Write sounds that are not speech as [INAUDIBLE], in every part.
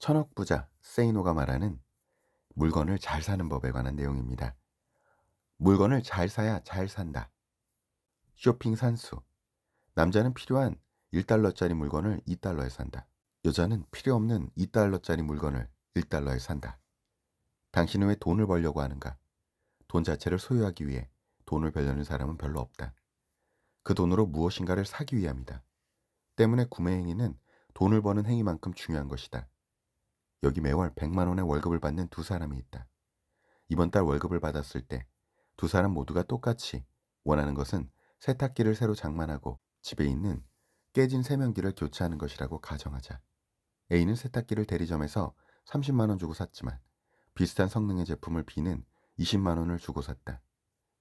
천억부자 세이노가 말하는 물건을 잘 사는 법에 관한 내용입니다. 물건을 잘 사야 잘 산다. 쇼핑 산수. 남자는 필요한 1달러짜리 물건을 2달러에 산다. 여자는 필요 없는 2달러짜리 물건을 1달러에 산다. 당신은 왜 돈을 벌려고 하는가? 돈 자체를 소유하기 위해 돈을 벌려는 사람은 별로 없다. 그 돈으로 무엇인가를 사기 위함이다. 때문에 구매 행위는 돈을 버는 행위만큼 중요한 것이다. 여기 매월 100만 원의 월급을 받는 두 사람이 있다. 이번 달 월급을 받았을 때 두 사람 모두가 똑같이 원하는 것은 세탁기를 새로 장만하고 집에 있는 깨진 세면기를 교체하는 것이라고 가정하자. A는 세탁기를 대리점에서 30만 원 주고 샀지만 비슷한 성능의 제품을 B는 20만 원을 주고 샀다.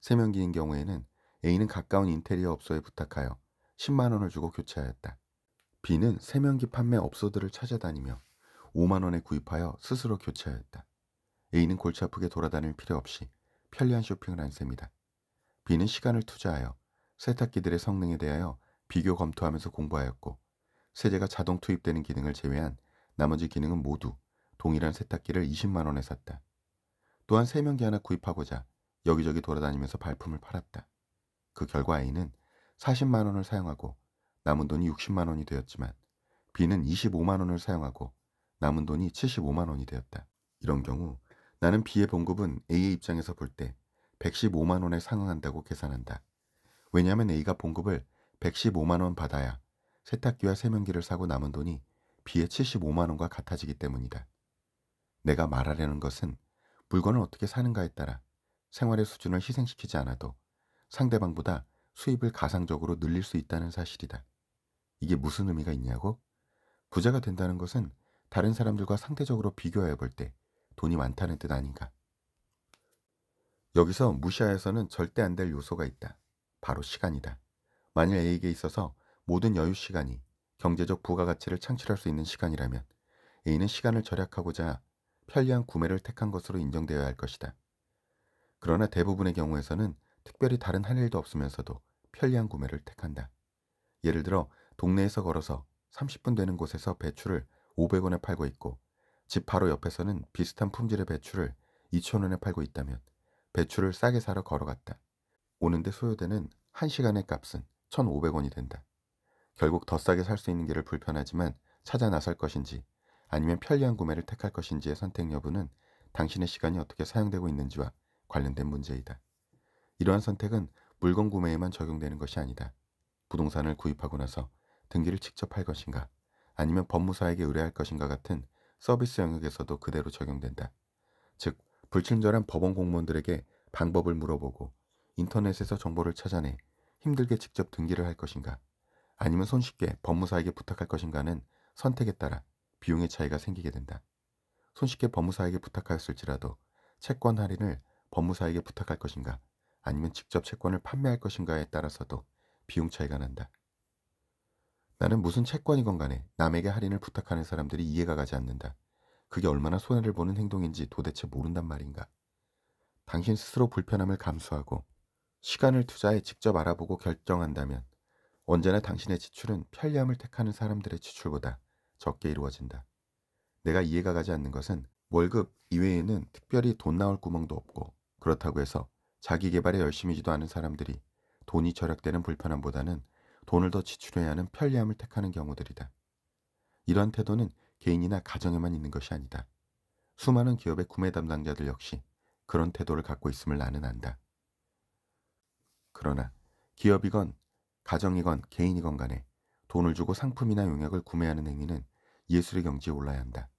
세면기인 경우에는 A는 가까운 인테리어 업소에 부탁하여 10만 원을 주고 교체하였다. B는 세면기 판매 업소들을 찾아다니며 5만 원에 구입하여 스스로 교체하였다. A는 골치 아프게 돌아다닐 필요 없이 편리한 쇼핑을 한 셈이다. B는 시간을 투자하여 세탁기들의 성능에 대하여 비교 검토하면서 공부하였고 세제가 자동 투입되는 기능을 제외한 나머지 기능은 모두 동일한 세탁기를 20만 원에 샀다. 또한 세면기 하나 구입하고자 여기저기 돌아다니면서 발품을 팔았다. 그 결과 A는 40만 원을 사용하고 남은 돈이 60만 원이 되었지만 B는 25만 원을 사용하고 남은 돈이 75만 원이 되었다. 이런 경우 나는 B의 봉급은 A의 입장에서 볼 때 115만 원에 상응한다고 계산한다. 왜냐하면 A가 봉급을 115만 원 받아야 세탁기와 세면기를 사고 남은 돈이 B의 75만 원과 같아지기 때문이다. 내가 말하려는 것은 물건을 어떻게 사는가에 따라 생활의 수준을 희생시키지 않아도 상대방보다 수입을 가상적으로 늘릴 수 있다는 사실이다. 이게 무슨 의미가 있냐고? 부자가 된다는 것은 다른 사람들과 상대적으로 비교해 볼 때 돈이 많다는 뜻 아닌가. 여기서 무시하여서는 절대 안 될 요소가 있다. 바로 시간이다. 만일 A에게 있어서 모든 여유 시간이 경제적 부가가치를 창출할 수 있는 시간이라면 A는 시간을 절약하고자 편리한 구매를 택한 것으로 인정되어야 할 것이다. 그러나 대부분의 경우에서는 특별히 다른 할 일도 없으면서도 편리한 구매를 택한다. 예를 들어 동네에서 걸어서 30분 되는 곳에서 배추를 500원에 팔고 있고 집 바로 옆에서는 비슷한 품질의 배추를 2천원에 팔고 있다면 배추를 싸게 사러 걸어갔다. 오는데 소요되는 1시간의 값은 1,500원이 된다. 결국 더 싸게 살 수 있는 길을 불편하지만 찾아 나설 것인지 아니면 편리한 구매를 택할 것인지의 선택 여부는 당신의 시간이 어떻게 사용되고 있는지와 관련된 문제이다. 이러한 선택은 물건 구매에만 적용되는 것이 아니다. 부동산을 구입하고 나서 등기를 직접 할 것인가 아니면 법무사에게 의뢰할 것인가 같은 서비스 영역에서도 그대로 적용된다. 즉, 불친절한 법원 공무원들에게 방법을 물어보고 인터넷에서 정보를 찾아내 힘들게 직접 등기를 할 것인가 아니면 손쉽게 법무사에게 부탁할 것인가는 선택에 따라 비용의 차이가 생기게 된다. 손쉽게 법무사에게 부탁하였을지라도 채권 할인을 법무사에게 부탁할 것인가 아니면 직접 채권을 판매할 것인가에 따라서도 비용 차이가 난다. 나는 무슨 채권이건 간에 남에게 할인을 부탁하는 사람들이 이해가 가지 않는다. 그게 얼마나 손해를 보는 행동인지 도대체 모른단 말인가. 당신 스스로 불편함을 감수하고 시간을 투자해 직접 알아보고 결정한다면 언제나 당신의 지출은 편리함을 택하는 사람들의 지출보다 적게 이루어진다. 내가 이해가 가지 않는 것은 월급 이외에는 특별히 돈 나올 구멍도 없고 그렇다고 해서 자기 개발에 열심이지도 않은 사람들이 돈이 절약되는 불편함보다는 돈을 더 지출해야 하는 편리함을 택하는 경우들이다. 이런 태도는 개인이나 가정에만 있는 것이 아니다. 수많은 기업의 구매 담당자들 역시 그런 태도를 갖고 있음을 나는 안다. 그러나 기업이건 가정이건 개인이건 간에 돈을 주고 상품이나 용역을 구매하는 행위는 예술의 경지에 올라야 한다.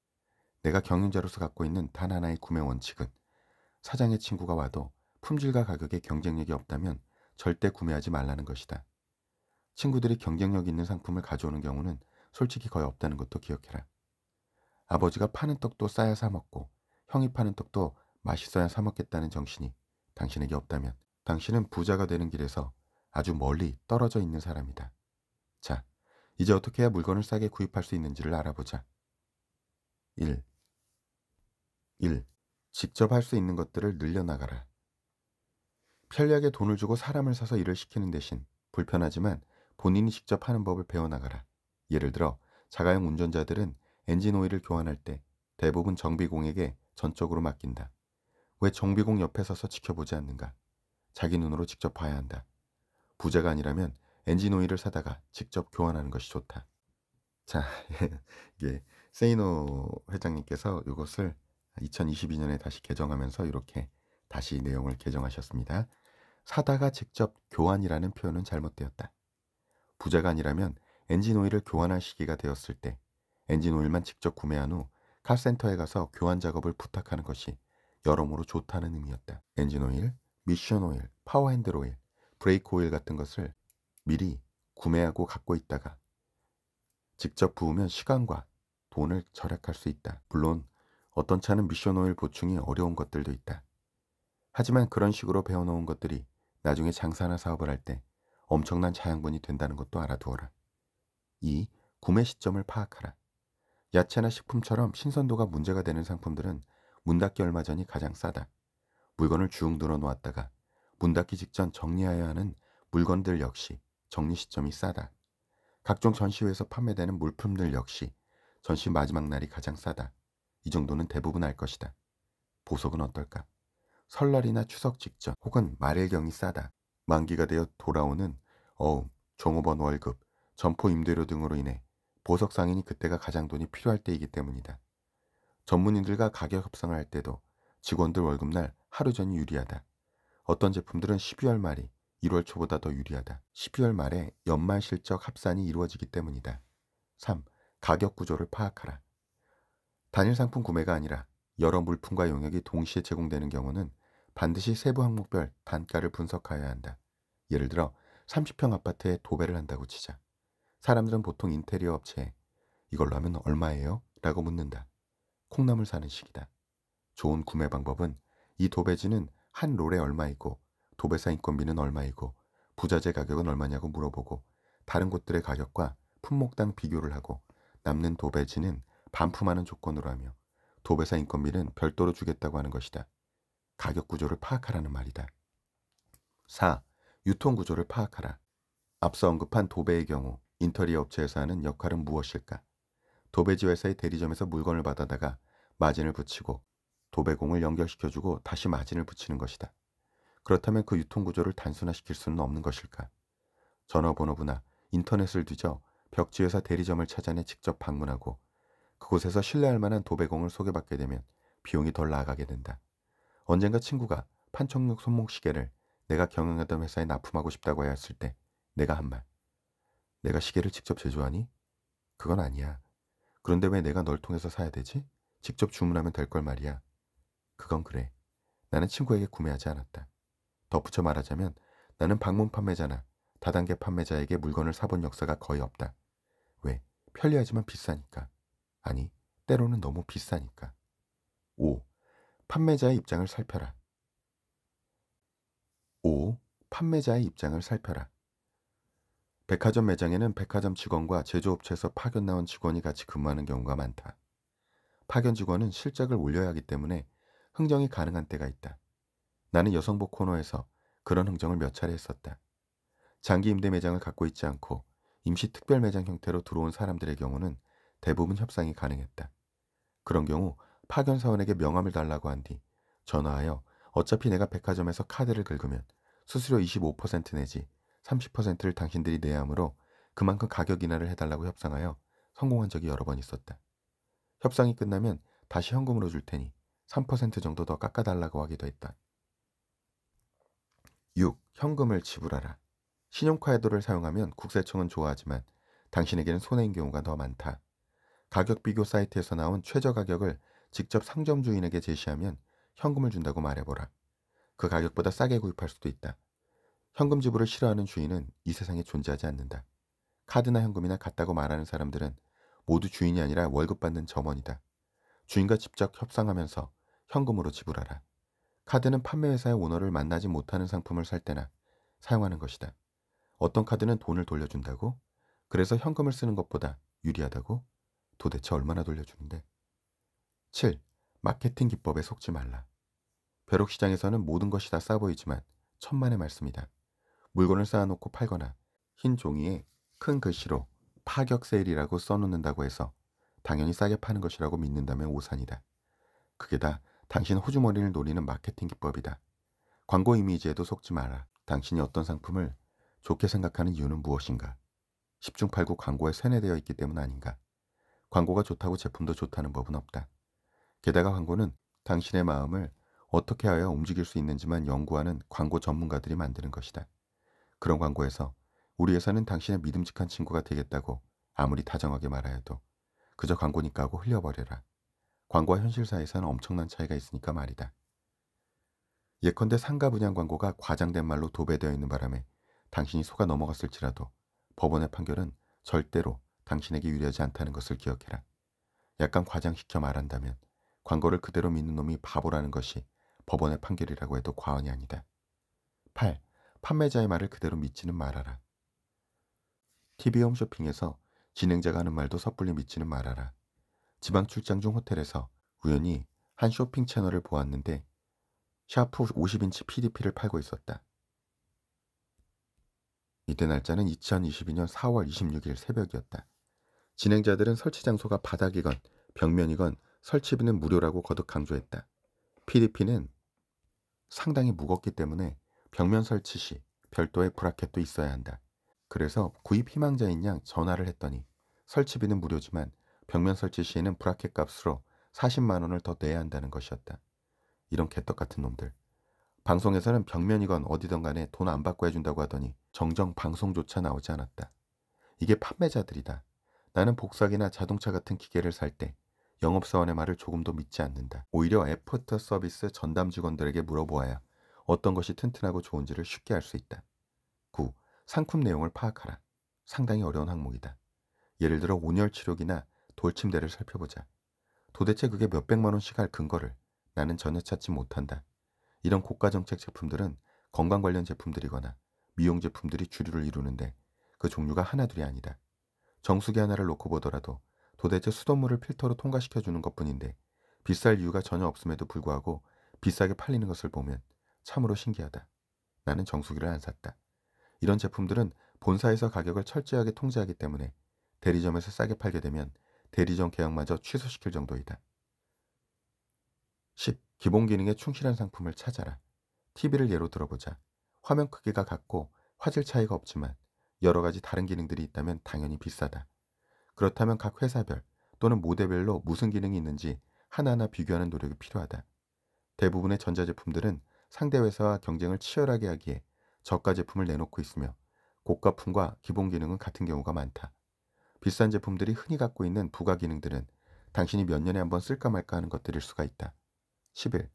내가 경영자로서 갖고 있는 단 하나의 구매 원칙은 사장의 친구가 와도 품질과 가격에 경쟁력이 없다면 절대 구매하지 말라는 것이다. 친구들이 경쟁력 있는 상품을 가져오는 경우는 솔직히 거의 없다는 것도 기억해라. 아버지가 파는 떡도 싸야 사 먹고 형이 파는 떡도 맛있어야 사 먹겠다는 정신이 당신에게 없다면 당신은 부자가 되는 길에서 아주 멀리 떨어져 있는 사람이다. 자, 이제 어떻게 해야 물건을 싸게 구입할 수 있는지를 알아보자. 1. 1. 직접 할 수 있는 것들을 늘려나가라. 편리하게 돈을 주고 사람을 사서 일을 시키는 대신 불편하지만 본인이 직접 하는 법을 배워나가라. 예를 들어 자가용 운전자들은 엔진 오일을 교환할 때 대부분 정비공에게 전적으로 맡긴다. 왜 정비공 옆에 서서 지켜보지 않는가? 자기 눈으로 직접 봐야 한다. 부자가 아니라면 엔진 오일을 사다가 직접 교환하는 것이 좋다. 자, 예, [LAUGHS] 세이노 회장님께서 이것을 2022년에 다시 개정하면서 이렇게 다시 내용을 개정하셨습니다. 사다가 직접 교환이라는 표현은 잘못되었다. 부자가 아니라면 엔진 오일을 교환할 시기가 되었을 때 엔진 오일만 직접 구매한 후 카센터에 가서 교환 작업을 부탁하는 것이 여러모로 좋다는 의미였다. 엔진 오일, 미션 오일, 파워 핸들 오일, 브레이크 오일 같은 것을 미리 구매하고 갖고 있다가 직접 부으면 시간과 돈을 절약할 수 있다. 물론 어떤 차는 미션 오일 보충이 어려운 것들도 있다. 하지만 그런 식으로 배워놓은 것들이 나중에 장사나 사업을 할때 엄청난 자양분이 된다는 것도 알아두어라. 2. 구매 시점을 파악하라. 야채나 식품처럼 신선도가 문제가 되는 상품들은 문 닫기 얼마 전이 가장 싸다. 물건을 주쭉 늘어놓았다가 문 닫기 직전 정리하여야 하는 물건들 역시 정리 시점이 싸다. 각종 전시회에서 판매되는 물품들 역시 전시 마지막 날이 가장 싸다. 이 정도는 대부분 알 것이다. 보석은 어떨까? 설날이나 추석 직전 혹은 말일경이 싸다. 만기가 되어 돌아오는 어음, 종업원 월급, 점포 임대료 등으로 인해 보석 상인이 그때가 가장 돈이 필요할 때이기 때문이다. 전문인들과 가격 협상을 할 때도 직원들 월급날 하루 전이 유리하다. 어떤 제품들은 12월 말이 1월 초보다 더 유리하다. 12월 말에 연말 실적 합산이 이루어지기 때문이다. 3. 가격 구조를 파악하라. 단일 상품 구매가 아니라 여러 물품과 용역이 동시에 제공되는 경우는 반드시 세부 항목별 단가를 분석하여야 한다. 예를 들어 30평 아파트에 도배를 한다고 치자. 사람들은 보통 인테리어 업체에 이걸로 하면 얼마예요? 라고 묻는다. 콩나물 사는 시기다. 좋은 구매 방법은 이 도배지는 한 롤에 얼마이고 도배사 인건비는 얼마이고 부자재 가격은 얼마냐고 물어보고 다른 곳들의 가격과 품목당 비교를 하고 남는 도배지는 반품하는 조건으로 하며 도배사 인건비는 별도로 주겠다고 하는 것이다. 가격 구조를 파악하라는 말이다. 4. 유통 구조를 파악하라. 앞서 언급한 도배의 경우 인터리어 업체에서 하는 역할은 무엇일까? 도배지 회사의 대리점에서 물건을 받아다가 마진을 붙이고 도배공을 연결시켜주고 다시 마진을 붙이는 것이다. 그렇다면 그 유통구조를 단순화시킬 수는 없는 것일까? 전화번호부나 인터넷을 뒤져 벽지회사 대리점을 찾아내 직접 방문하고 그곳에서 신뢰할 만한 도배공을 소개받게 되면 비용이 덜 나가게 된다. 언젠가 친구가 판청력 손목시계를 내가 경영하던 회사에 납품하고 싶다고 하였을 때 내가 한 말. 내가 시계를 직접 제조하니? 그건 아니야. 그런데 왜 내가 널 통해서 사야 되지? 직접 주문하면 될 걸 말이야. 그건 그래. 나는 친구에게 구매하지 않았다. 덧붙여 말하자면 나는 방문 판매자나 다단계 판매자에게 물건을 사본 역사가 거의 없다. 왜? 편리하지만 비싸니까. 아니, 때로는 너무 비싸니까. 5. 판매자의 입장을 살펴라. 5. 판매자의 입장을 살펴라. 백화점 매장에는 백화점 직원과 제조업체에서 파견 나온 직원이 같이 근무하는 경우가 많다. 파견 직원은 실적을 올려야 하기 때문에 흥정이 가능한 때가 있다. 나는 여성복 코너에서 그런 흥정을 몇 차례 했었다. 장기 임대 매장을 갖고 있지 않고 임시 특별 매장 형태로 들어온 사람들의 경우는 대부분 협상이 가능했다. 그런 경우 파견 사원에게 명함을 달라고 한 뒤 전화하여 어차피 내가 백화점에서 카드를 긁으면 수수료 25% 내지 30%를 당신들이 내야 하므로 그만큼 가격 인하를 해달라고 협상하여 성공한 적이 여러 번 있었다. 협상이 끝나면 다시 현금으로 줄 테니 3% 정도 더 깎아달라고 하기도 했다. 6. 현금을 지불하라. 신용카드를 사용하면 국세청은 좋아하지만 당신에게는 손해인 경우가 더 많다. 가격 비교 사이트에서 나온 최저 가격을 직접 상점 주인에게 제시하면 현금을 준다고 말해보라. 그 가격보다 싸게 구입할 수도 있다. 현금 지불을 싫어하는 주인은 이 세상에 존재하지 않는다. 카드나 현금이나 같다고 말하는 사람들은 모두 주인이 아니라 월급 받는 점원이다. 주인과 직접 협상하면서 현금으로 지불하라. 카드는 판매회사의 오너를 만나지 못하는 상품을 살 때나 사용하는 것이다. 어떤 카드는 돈을 돌려준다고? 그래서 현금을 쓰는 것보다 유리하다고? 도대체 얼마나 돌려주는데? 7. 마케팅 기법에 속지 말라. 벼룩시장에서는 모든 것이 다 싸 보이지만 천만의 말씀이다. 물건을 쌓아놓고 팔거나 흰 종이에 큰 글씨로 파격 세일이라고 써놓는다고 해서 당연히 싸게 파는 것이라고 믿는다면 오산이다. 그게 다 당신 호주머니를 노리는 마케팅 기법이다. 광고 이미지에도 속지 마라. 당신이 어떤 상품을 좋게 생각하는 이유는 무엇인가? 1 0중8구 광고에 세뇌되어 있기 때문 아닌가? 광고가 좋다고 제품도 좋다는 법은 없다. 게다가 광고는 당신의 마음을 어떻게 하여 움직일 수 있는지만 연구하는 광고 전문가들이 만드는 것이다. 그런 광고에서 우리 회사는 당신의 믿음직한 친구가 되겠다고 아무리 다정하게 말하여도 그저 광고니까 하고 흘려버려라. 광고와 현실 사이에서는 엄청난 차이가 있으니까 말이다. 예컨대 상가 분양 광고가 과장된 말로 도배되어 있는 바람에 당신이 속아 넘어갔을지라도 법원의 판결은 절대로 당신에게 유리하지 않다는 것을 기억해라. 약간 과장시켜 말한다면 광고를 그대로 믿는 놈이 바보라는 것이 법원의 판결이라고 해도 과언이 아니다. 8. 판매자의 말을 그대로 믿지는 말아라. TV 홈쇼핑에서 진행자가 하는 말도 섣불리 믿지는 말아라. 지방 출장 중 호텔에서 우연히 한 쇼핑 채널을 보았는데 샤프 50인치 PDP를 팔고 있었다. 이때 날짜는 2022년 4월 26일 새벽이었다. 진행자들은 설치 장소가 바닥이건 벽면이건 설치비는 무료라고 거듭 강조했다. PDP는 상당히 무겁기 때문에 벽면 설치 시 별도의 브라켓도 있어야 한다. 그래서 구입 희망자인 양 전화를 했더니 설치비는 무료지만 벽면 설치 시에는 브라켓 값으로 40만 원을 더 내야 한다는 것이었다. 이런 개떡 같은 놈들. 방송에서는 벽면이건 어디든 간에 돈 안 받고 해준다고 하더니 정정 방송조차 나오지 않았다. 이게 판매자들이다. 나는 복사기나 자동차 같은 기계를 살때 영업사원의 말을 조금도 믿지 않는다. 오히려 애프터 서비스 전담 직원들에게 물어보아야 어떤 것이 튼튼하고 좋은지를 쉽게 알 수 있다. 9. 상품 내용을 파악하라. 상당히 어려운 항목이다. 예를 들어 온열 치료기나 돌침대를 살펴보자. 도대체 그게 몇백만 원씩 할 근거를 나는 전혀 찾지 못한다. 이런 고가 정책 제품들은 건강 관련 제품들이거나 미용 제품들이 주류를 이루는데 그 종류가 하나둘이 아니다. 정수기 하나를 놓고 보더라도 도대체 수돗물을 필터로 통과시켜 주는 것뿐인데 비쌀 이유가 전혀 없음에도 불구하고 비싸게 팔리는 것을 보면 참으로 신기하다. 나는 정수기를 안 샀다. 이런 제품들은 본사에서 가격을 철저하게 통제하기 때문에 대리점에서 싸게 팔게 되면 대리점 계약마저 취소시킬 정도이다. 10. 기본 기능에 충실한 상품을 찾아라. TV를 예로 들어보자. 화면 크기가 같고 화질 차이가 없지만 여러 가지 다른 기능들이 있다면 당연히 비싸다. 그렇다면 각 회사별 또는 모델별로 무슨 기능이 있는지 하나하나 비교하는 노력이 필요하다. 대부분의 전자제품들은 상대 회사와 경쟁을 치열하게 하기에 저가 제품을 내놓고 있으며 고가품과 기본 기능은 같은 경우가 많다. 비싼 제품들이 흔히 갖고 있는 부가 기능들은 당신이 몇 년에 한 번 쓸까 말까 하는 것들일 수가 있다. 11.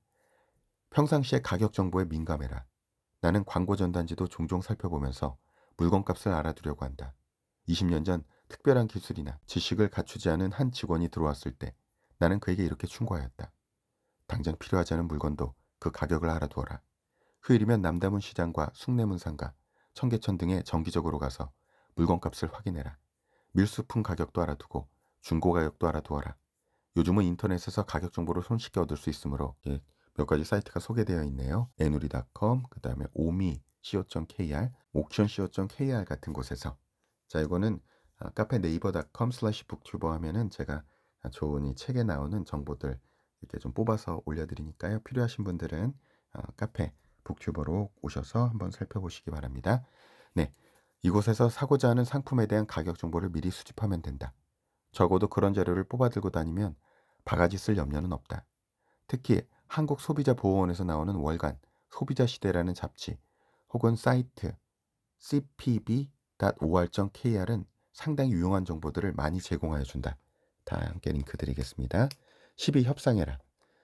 평상시에 가격 정보에 민감해라. 나는 광고 전단지도 종종 살펴보면서 물건값을 알아두려고 한다. 20년 전 특별한 기술이나 지식을 갖추지 않은 한 직원이 들어왔을 때 나는 그에게 이렇게 충고하였다. 당장 필요하지 않은 물건도 그 가격을 알아두어라. 휴일이면 남대문 시장과 숭례문 상가, 청계천 등에 정기적으로 가서 물건값을 확인해라. 밀수품 가격도 알아두고 중고 가격도 알아두어라. 요즘은 인터넷에서 가격 정보를 손쉽게 얻을 수 있으므로 예, 몇 가지 사이트가 소개되어 있네요. 에누리닷컴, 그 다음에 오미, co.kr, 옥션co.kr 같은 곳에서 자 이거는 아, 카페 네이버닷컴 슬래시 북튜버 하면은 제가 좋은 이 책에 나오는 정보들 이렇게 좀 뽑아서 올려드리니까요. 필요하신 분들은 어, 카페 북튜버로 오셔서 한번 살펴보시기 바랍니다. 네. 이곳에서 사고자 하는 상품에 대한 가격 정보를 미리 수집하면 된다. 적어도 그런 자료를 뽑아 들고 다니면 바가지 쓸 염려는 없다. 특히 한국 소비자 보호원에서 나오는 월간 소비자 시대라는 잡지 혹은 사이트 cpb.or.kr은 상당히 유용한 정보들을 많이 제공하여 준다. 다 함께 링크 드리겠습니다. 12. 협상해라.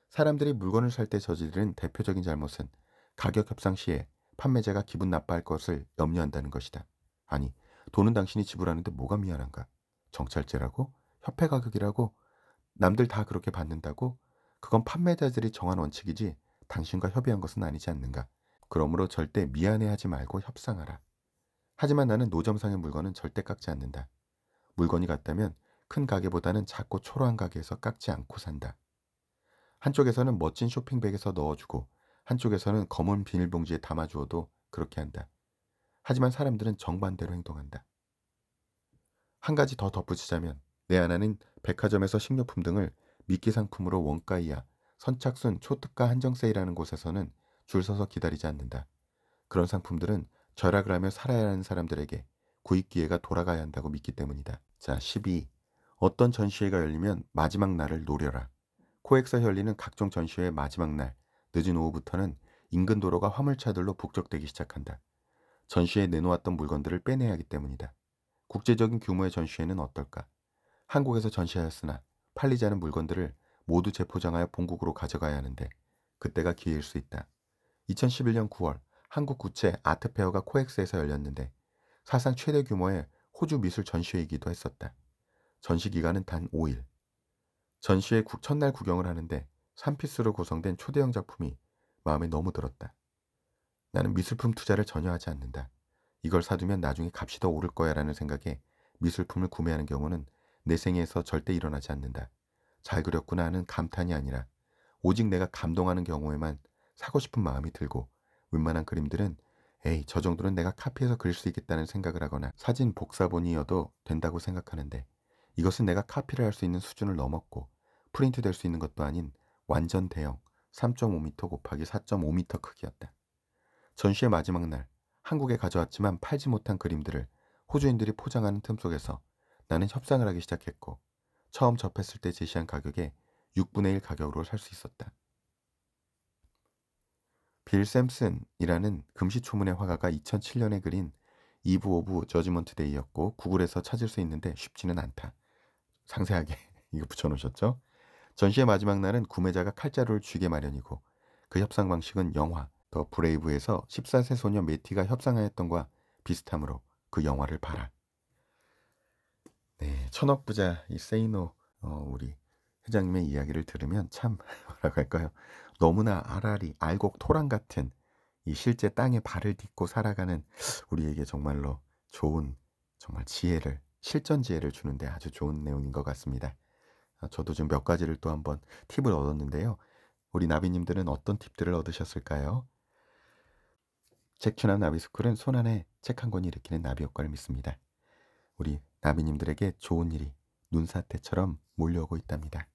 사람들이 물건을 살 때 저지르는 대표적인 잘못은 가격 협상 시에 판매자가 기분 나빠할 것을 염려한다는 것이다. 아니, 돈은 당신이 지불하는데 뭐가 미안한가? 정찰제라고? 협회 가격이라고? 남들 다 그렇게 받는다고? 그건 판매자들이 정한 원칙이지 당신과 협의한 것은 아니지 않는가? 그러므로 절대 미안해하지 말고 협상하라. 하지만 나는 노점상의 물건은 절대 깎지 않는다. 물건이 같다면 큰 가게보다는 작고 초라한 가게에서 깎지 않고 산다. 한쪽에서는 멋진 쇼핑백에서 넣어주고 한쪽에서는 검은 비닐봉지에 담아주어도 그렇게 한다. 하지만 사람들은 정반대로 행동한다. 한 가지 더 덧붙이자면 내 아내는 백화점에서 식료품 등을 미끼 상품으로 원가 이하, 선착순 초특가 한정 세일하는 곳에서는 줄 서서 기다리지 않는다. 그런 상품들은 절약을 하며 살아야 하는 사람들에게 구입 기회가 돌아가야 한다고 믿기 때문이다. 자, 12. 어떤 전시회가 열리면 마지막 날을 노려라. 코엑사 열리는 각종 전시회의 마지막 날, 늦은 오후부터는 인근 도로가 화물차들로 북적대기 시작한다. 전시회에 내놓았던 물건들을 빼내야 하기 때문이다. 국제적인 규모의 전시회는 어떨까? 한국에서 전시하였으나 팔리지 않은 물건들을 모두 재포장하여 본국으로 가져가야 하는데 그때가 기회일 수 있다. 2011년 9월 한국 구체 아트페어가 코엑스에서 열렸는데 사상 최대 규모의 호주 미술 전시회이기도 했었다. 전시 기간은 단 5일. 전시회 첫날 구경을 하는데 3피스로 구성된 초대형 작품이 마음에 너무 들었다. 나는 미술품 투자를 전혀 하지 않는다. 이걸 사두면 나중에 값이 더 오를 거야 라는 생각에 미술품을 구매하는 경우는 내 생애에서 절대 일어나지 않는다. 잘 그렸구나 하는 감탄이 아니라 오직 내가 감동하는 경우에만 사고 싶은 마음이 들고 웬만한 그림들은 에이 저 정도는 내가 카피해서 그릴 수 있겠다는 생각을 하거나 사진 복사본이어도 된다고 생각하는데 이것은 내가 카피를 할 수 있는 수준을 넘었고 프린트 될 수 있는 것도 아닌 완전 대형 3.5m 곱하기 4.5m 크기였다. 전시의 마지막 날 한국에 가져왔지만 팔지 못한 그림들을 호주인들이 포장하는 틈 속에서 나는 협상을 하기 시작했고 처음 접했을 때 제시한 가격에 6분의 1 가격으로 살 수 있었다. 빌 샘슨이라는 금시초문의 화가가 2007년에 그린 이브 오브 저지먼트 데이였고 구글에서 찾을 수 있는데 쉽지는 않다. 상세하게 [LAUGHS] 이거 붙여놓으셨죠? 전시의 마지막 날은 구매자가 칼자루를 쥐게 마련이고 그 협상 방식은 영화 더 브레이브에서 14세 소녀 메티가 협상하였던과 비슷하므로 그 영화를 봐라. 네, 천억 부자 이 세이노 어, 우리 회장님의 이야기를 들으면 참 [LAUGHS] 뭐라고 할까요? 너무나 아라리 알곡 토랑 같은 이 실제 땅에 발을 딛고 살아가는 우리에게 정말로 좋은 정말 지혜를 실전 지혜를 주는데 아주 좋은 내용인 것 같습니다. 아, 저도 지금 몇 가지를 또 한번 팁을 얻었는데요. 우리 나비님들은 어떤 팁들을 얻으셨을까요? 책추남 나비스쿨은 손안에 책 한 권이 일으키는 나비 효과를 믿습니다. 우리 나비님들에게 좋은 일이 눈사태처럼 몰려오고 있답니다.